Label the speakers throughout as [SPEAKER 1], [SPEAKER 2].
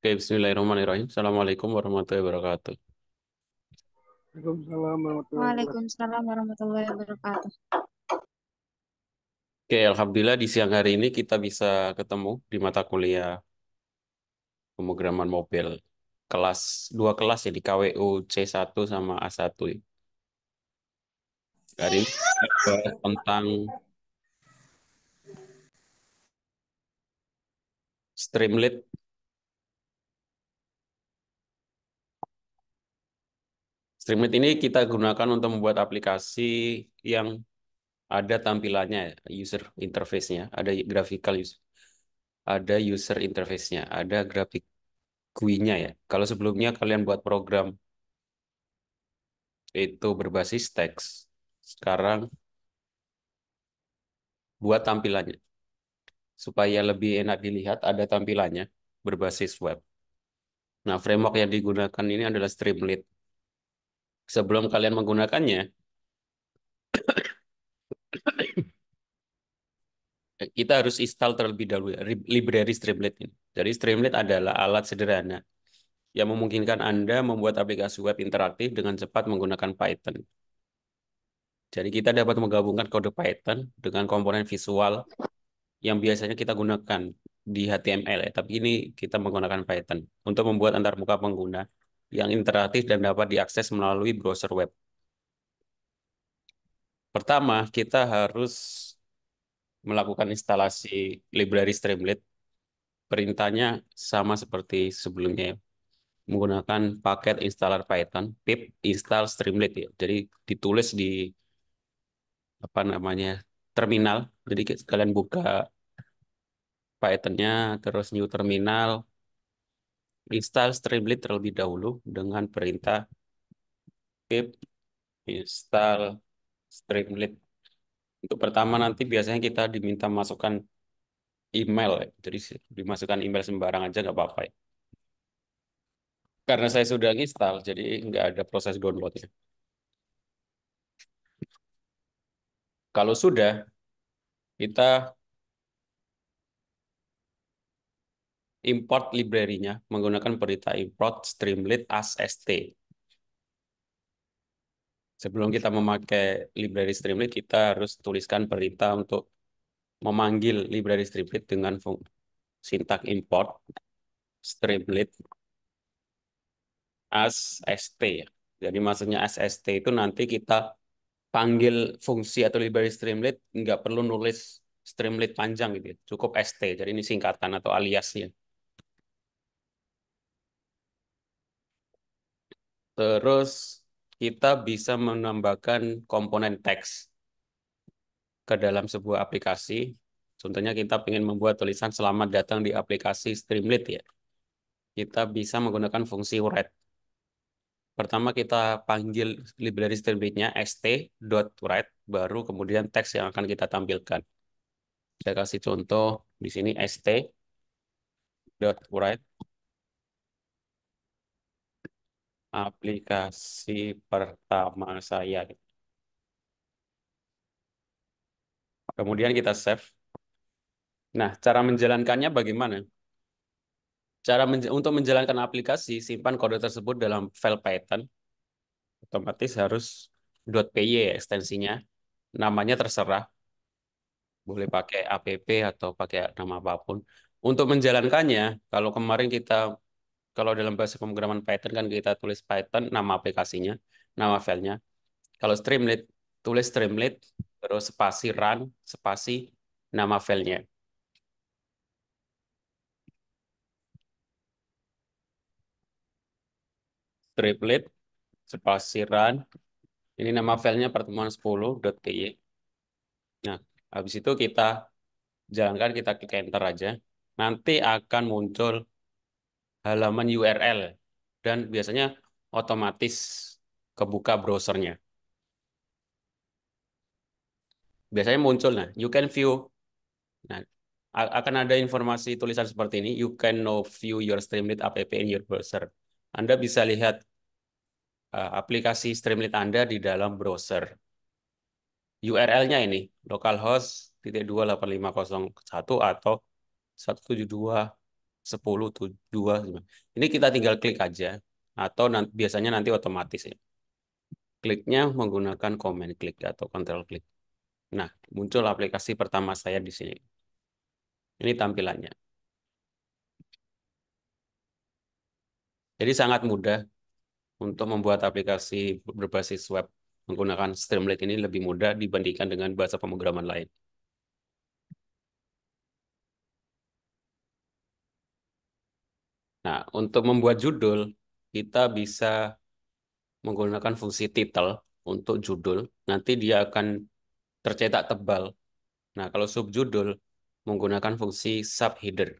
[SPEAKER 1] Oke, bismillahirrahmanirrahim. Assalamualaikum warahmatullahi wabarakatuh. Waalaikumsalam warahmatullahi wabarakatuh. Oke, okay, Oke, Alhamdulillah di siang hari ini kita bisa ketemu di mata kuliah pemrograman mobil. Kelas, dua kelas ya di KWU C1 sama A1. Ya. Hari ini kita tentang Streamlit Streamlit ini kita gunakan untuk membuat aplikasi yang ada tampilannya, user interface-nya, ada graphical user, ada user interface-nya, ada grafik GUI-nya ya. Kalau sebelumnya kalian buat program itu berbasis teks, sekarang buat tampilannya. Supaya lebih enak dilihat, ada tampilannya berbasis web. Nah, framework yang digunakan ini adalah Streamlit sebelum kalian menggunakannya, kita harus install terlebih dahulu ya, library Streamlit ini. Jadi Streamlit adalah alat sederhana yang memungkinkan Anda membuat aplikasi web interaktif dengan cepat menggunakan Python. Jadi kita dapat menggabungkan kode Python dengan komponen visual yang biasanya kita gunakan di HTML, ya. tapi ini kita menggunakan Python untuk membuat antarmuka pengguna yang interaktif dan dapat diakses melalui browser web. Pertama, kita harus melakukan instalasi library Streamlit. Perintahnya sama seperti sebelumnya, menggunakan paket installer Python, pip install Streamlit ya. Jadi ditulis di apa namanya terminal. Jadi kalian buka Python-nya, terus new terminal, install Streamlit terlebih dahulu dengan perintah pip install Streamlit. Untuk pertama nanti biasanya kita diminta masukkan email, jadi dimasukkan email sembarang aja nggak apa-apa. Ya. Karena saya sudah install, jadi nggak ada proses downloadnya. Kalau sudah, kita import library-nya menggunakan perintah import streamlit as st. Sebelum kita memakai library streamlit, kita harus tuliskan perintah untuk memanggil library streamlit dengan sintak import streamlit as st. Jadi maksudnya as st itu nanti kita panggil fungsi atau library streamlit, nggak perlu nulis streamlit panjang gitu. Ya. Cukup st, jadi ini singkatan atau aliasnya. Terus kita bisa menambahkan komponen teks ke dalam sebuah aplikasi. Contohnya kita ingin membuat tulisan selamat datang di aplikasi Streamlit ya. Kita bisa menggunakan fungsi write. Pertama kita panggil library Streamlit-nya st.write, baru kemudian teks yang akan kita tampilkan. Saya kasih contoh di sini st.write aplikasi pertama saya. Kemudian kita save. Nah, cara menjalankannya bagaimana? Cara menj untuk menjalankan aplikasi, simpan kode tersebut dalam file Python. Otomatis harus .py ekstensinya. Namanya terserah. Boleh pakai app atau pakai nama apapun. Untuk menjalankannya, kalau kemarin kita kalau dalam bahasa pemrograman Python kan kita tulis Python nama aplikasinya, nama filenya. Kalau Streamlit tulis Streamlit terus spasi run spasi nama filenya. Streamlit spasi run ini nama filenya pertemuan 10.py. Nah, habis itu kita jalankan kita klik enter aja. Nanti akan muncul halaman URL dan biasanya otomatis kebuka browsernya. Biasanya muncul nah, you can view. Nah, akan ada informasi tulisan seperti ini, you can now view your Streamlit app in your browser. Anda bisa lihat uh, aplikasi Streamlit Anda di dalam browser. URL-nya ini localhost titik atau 172 10, 2. Ini kita tinggal klik aja. Atau nanti, biasanya nanti otomatis ya. Kliknya menggunakan command klik atau control klik. Nah, muncul aplikasi pertama saya di sini. Ini tampilannya. Jadi sangat mudah untuk membuat aplikasi berbasis web menggunakan Streamlit ini lebih mudah dibandingkan dengan bahasa pemrograman lain. Nah, untuk membuat judul, kita bisa menggunakan fungsi title untuk judul. Nanti dia akan tercetak tebal. Nah, kalau subjudul, menggunakan fungsi subheader.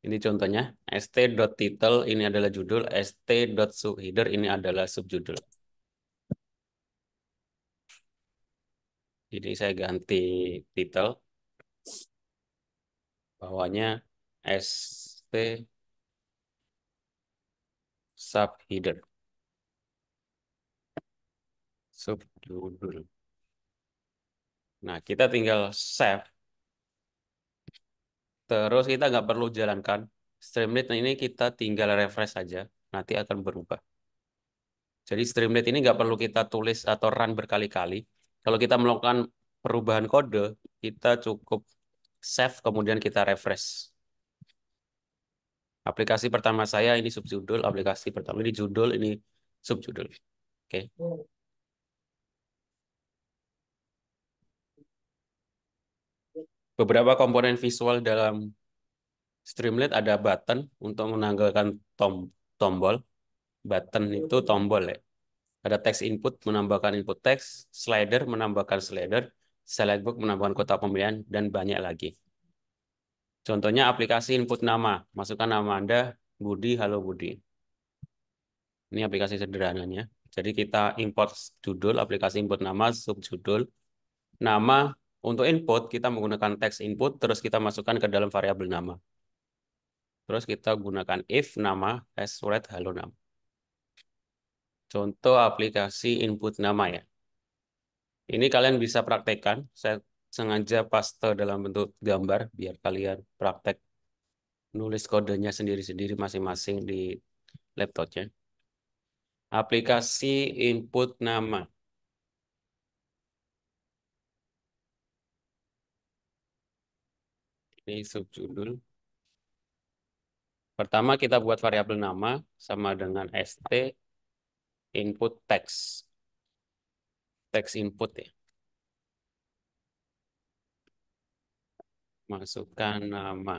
[SPEAKER 1] Ini contohnya, st.title ini adalah judul, st.subheader ini adalah subjudul. Jadi saya ganti title bawahnya ST subheader subjudul. Nah, kita tinggal save. Terus kita nggak perlu jalankan. Streamlit nah, ini kita tinggal refresh saja. Nanti akan berubah. Jadi Streamlit ini nggak perlu kita tulis atau run berkali-kali. Kalau kita melakukan perubahan kode, kita cukup save, kemudian kita refresh. Aplikasi pertama saya ini subjudul, aplikasi pertama ini judul, ini subjudul. Oke. Okay. Beberapa komponen visual dalam Streamlit ada button untuk menanggalkan tom tombol. Button itu tombol ya. Ada text input menambahkan input text, slider menambahkan slider, Selectbook Book menambahkan kota pembelian, dan banyak lagi. Contohnya aplikasi input nama. Masukkan nama Anda, Budi, halo Budi. Ini aplikasi sederhananya. Jadi kita import judul, aplikasi input nama, subjudul. Nama untuk input, kita menggunakan teks input, terus kita masukkan ke dalam variabel nama. Terus kita gunakan if nama, as red, halo nama. Contoh aplikasi input nama ya. Ini kalian bisa praktekkan. Saya sengaja paste dalam bentuk gambar biar kalian praktek nulis kodenya sendiri-sendiri masing-masing di laptopnya. Aplikasi input nama. Ini subjudul. Pertama kita buat variabel nama sama dengan st input text teks input ya. Masukkan nama.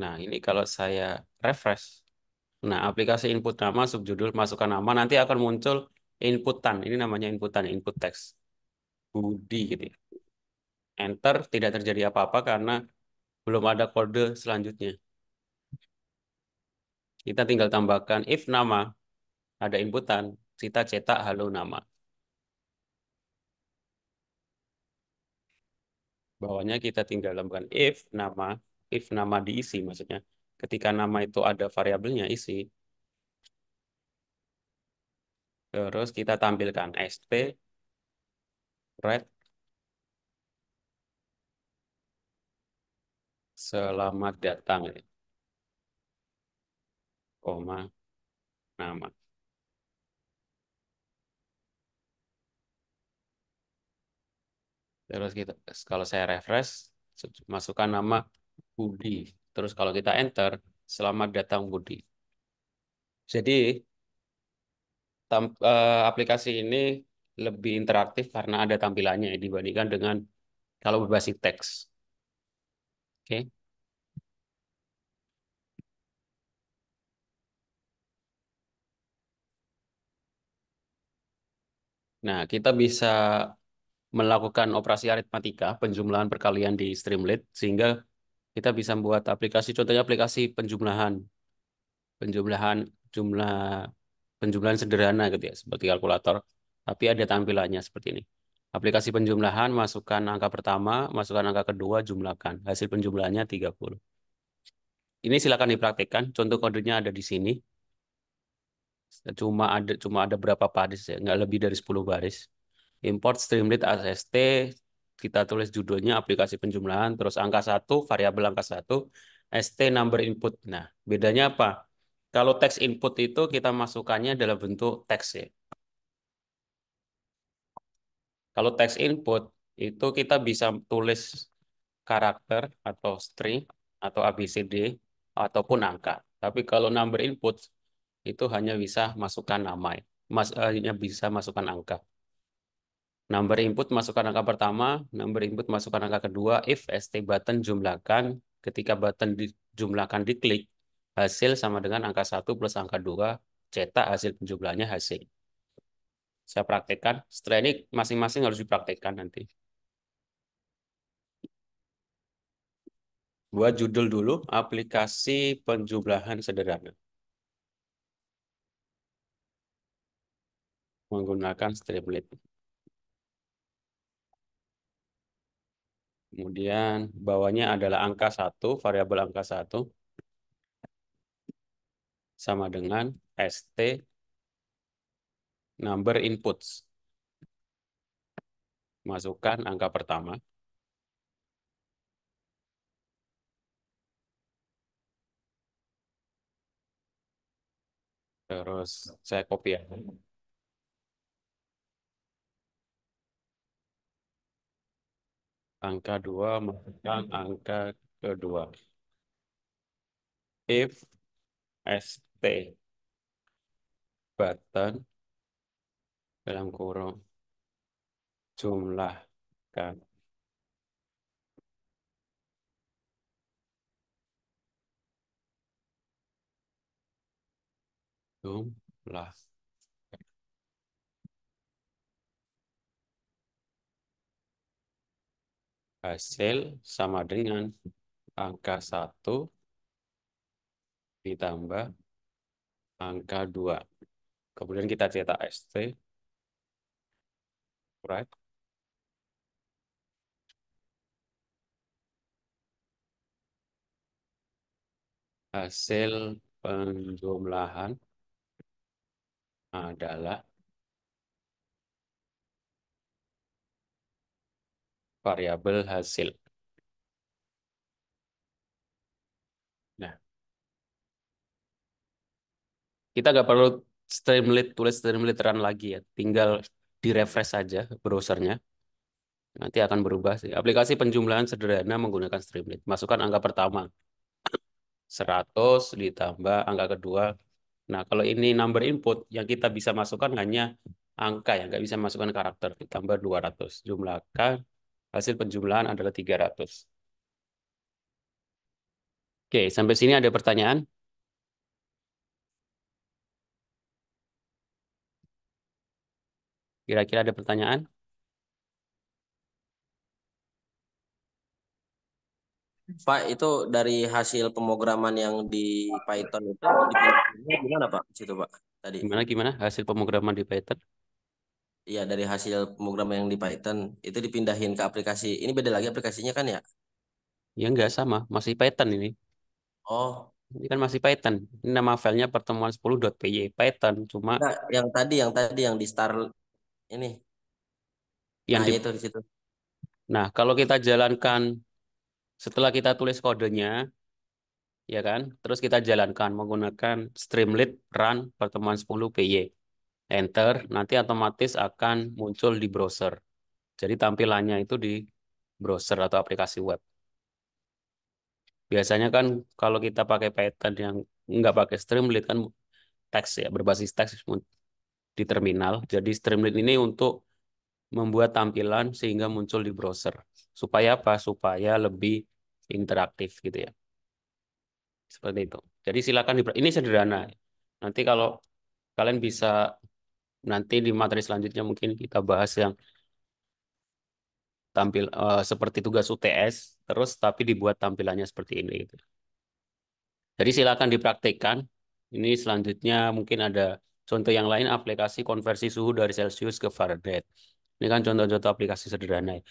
[SPEAKER 1] Nah, ini kalau saya refresh. Nah, aplikasi input nama, subjudul, masukkan nama, nanti akan muncul inputan. Ini namanya inputan, input text. Budi gitu ya. Enter, tidak terjadi apa-apa karena belum ada kode selanjutnya. Kita tinggal tambahkan if nama ada inputan, kita cetak halo nama. Bawahnya kita tinggal tambahkan if nama, if nama diisi maksudnya. Ketika nama itu ada variabelnya isi. Terus kita tampilkan sp red selamat datang koma nama. Terus kita kalau saya refresh masukkan nama Budi. Terus kalau kita enter selamat datang Budi. Jadi tam, eh, aplikasi ini lebih interaktif karena ada tampilannya dibandingkan dengan kalau berbasis teks. Oke. Okay. Nah, kita bisa melakukan operasi aritmatika, penjumlahan perkalian di Streamlit, sehingga kita bisa membuat aplikasi, contohnya aplikasi penjumlahan, penjumlahan jumlah penjumlahan sederhana gitu ya, seperti kalkulator, tapi ada tampilannya seperti ini. Aplikasi penjumlahan, masukkan angka pertama, masukkan angka kedua, jumlahkan. Hasil penjumlahannya 30. Ini silakan dipraktikkan. Contoh kodenya ada di sini. Nah, cuma ada cuma ada berapa baris ya nggak lebih dari 10 baris import Streamlit AST kita tulis judulnya aplikasi penjumlahan terus angka satu variabel angka satu ST number input nah bedanya apa kalau text input itu kita masukkannya dalam bentuk teks ya kalau text input itu kita bisa tulis karakter atau string atau ABCD ataupun angka tapi kalau number input itu hanya bisa masukkan nama, ya. mas, eh, hanya bisa masukkan angka. Number input masukkan angka pertama, number input masukkan angka kedua, if st button jumlahkan, ketika button dijumlahkan diklik, hasil sama dengan angka 1 plus angka 2, cetak hasil penjumlahnya hasil. Saya praktekkan, setelah ini masing-masing harus dipraktekkan nanti. Buat judul dulu, aplikasi penjumlahan sederhana. menggunakan Streamlit. Kemudian bawahnya adalah angka satu variabel angka satu sama dengan st number inputs. Masukkan angka pertama. Terus saya copy Ya. angka 2 masukkan angka kedua. If ST button dalam kurung jumlahkan jumlah kan. hasil eh, sama dengan angka 1 ditambah angka 2. Kemudian kita cetak ST. Right. Hasil eh, penjumlahan adalah variabel hasil. Nah, kita nggak perlu Streamlit tulis Streamliteran lagi ya, tinggal di refresh saja browsernya. Nanti akan berubah sih. Aplikasi penjumlahan sederhana menggunakan Streamlit. Masukkan angka pertama 100 ditambah angka kedua. Nah, kalau ini number input yang kita bisa masukkan hanya angka yang nggak bisa masukkan karakter. Ditambah 200. Jumlahkan Hasil penjumlahan adalah 300. Oke, sampai sini ada pertanyaan? Kira-kira ada pertanyaan? Pak, itu dari hasil pemrograman yang di Python itu gimana Pak? Situ Pak tadi. Gimana gimana hasil pemrograman di Python? Iya dari hasil pemrograman yang di Python itu dipindahin ke aplikasi. Ini beda lagi aplikasinya kan ya? Ya enggak sama, masih Python ini. Oh, ini kan masih Python. Ini nama filenya pertemuan 10.py Python. Cuma nah, yang tadi yang tadi yang di star ini. Yang nah, di... Ya itu di situ. Nah, kalau kita jalankan setelah kita tulis kodenya, ya kan? Terus kita jalankan menggunakan Streamlit run pertemuan 10 PY enter, nanti otomatis akan muncul di browser. Jadi tampilannya itu di browser atau aplikasi web. Biasanya kan kalau kita pakai Python yang nggak pakai Streamlit kan teks ya, berbasis teks di terminal. Jadi Streamlit ini untuk membuat tampilan sehingga muncul di browser. Supaya apa? Supaya lebih interaktif gitu ya. Seperti itu. Jadi silakan di ini sederhana. Nanti kalau kalian bisa nanti di materi selanjutnya mungkin kita bahas yang tampil uh, seperti tugas UTS terus tapi dibuat tampilannya seperti ini gitu. Jadi silakan dipraktikkan. Ini selanjutnya mungkin ada contoh yang lain aplikasi konversi suhu dari Celsius ke Fahrenheit. Ini kan contoh-contoh aplikasi sederhana. Ya.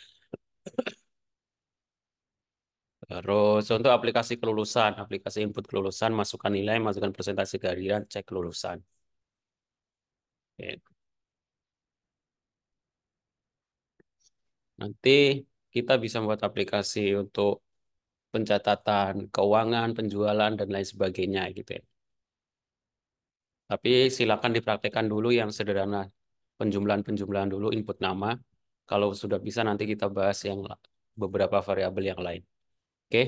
[SPEAKER 1] Terus contoh aplikasi kelulusan, aplikasi input kelulusan, masukkan nilai, masukkan presentasi kehadiran, cek kelulusan. Nanti kita bisa membuat aplikasi untuk pencatatan keuangan, penjualan, dan lain sebagainya gitu ya. Tapi silakan dipraktekkan dulu yang sederhana. Penjumlahan-penjumlahan dulu input nama. Kalau sudah bisa nanti kita bahas yang beberapa variabel yang lain. Oke.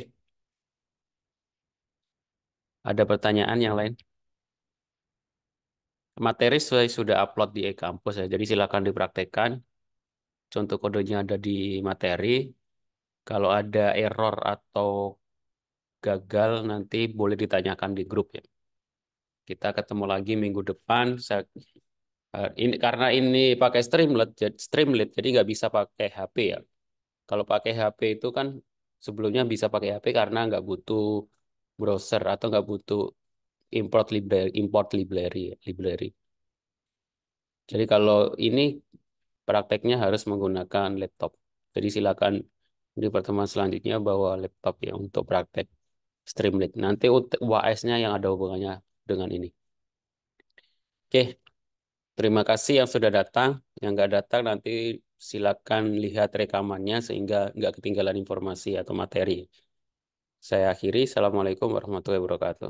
[SPEAKER 1] Ada pertanyaan yang lain? Materi saya sudah upload di e-kampus ya, jadi silakan dipraktekkan. Contoh kodenya ada di materi. Kalau ada error atau gagal nanti boleh ditanyakan di grup ya. Kita ketemu lagi minggu depan. Saya, eh, ini karena ini pakai streamlet, Streamlit jadi nggak bisa pakai HP ya. Kalau pakai HP itu kan sebelumnya bisa pakai HP karena nggak butuh browser atau nggak butuh import library import library library. Jadi kalau ini prakteknya harus menggunakan laptop. Jadi silakan di pertemuan selanjutnya bawa laptop ya untuk praktek Streamlit. Nanti UAS-nya yang ada hubungannya dengan ini. Oke, terima kasih yang sudah datang. Yang nggak datang nanti silakan lihat rekamannya sehingga nggak ketinggalan informasi atau materi. Saya akhiri. Assalamualaikum warahmatullahi wabarakatuh.